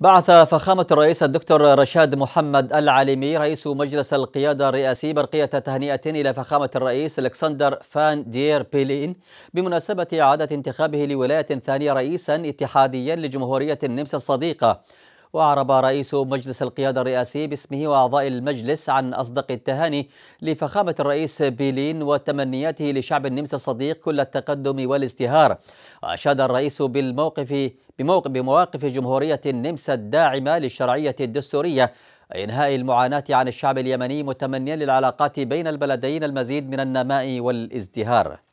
بعث فخامة الرئيس الدكتور رشاد محمد العالمي رئيس مجلس القيادة الرئاسي برقية تهنئة إلى فخامة الرئيس الكسندر فان دير بيلين بمناسبة إعادة انتخابه لولاية ثانية رئيسا اتحاديا لجمهورية النمسا الصديقة وأعرب رئيس مجلس القيادة الرئاسي باسمه وأعضاء المجلس عن أصدق التهاني لفخامة الرئيس بيلين وتمنياته لشعب النمسا الصديق كل التقدم والازدهار وأشاد الرئيس بالموقف بمواقف جمهورية النمسا الداعمة للشرعية الدستورية إنهاء المعاناة عن الشعب اليمني متمنيا للعلاقات بين البلدين المزيد من النماء والازدهار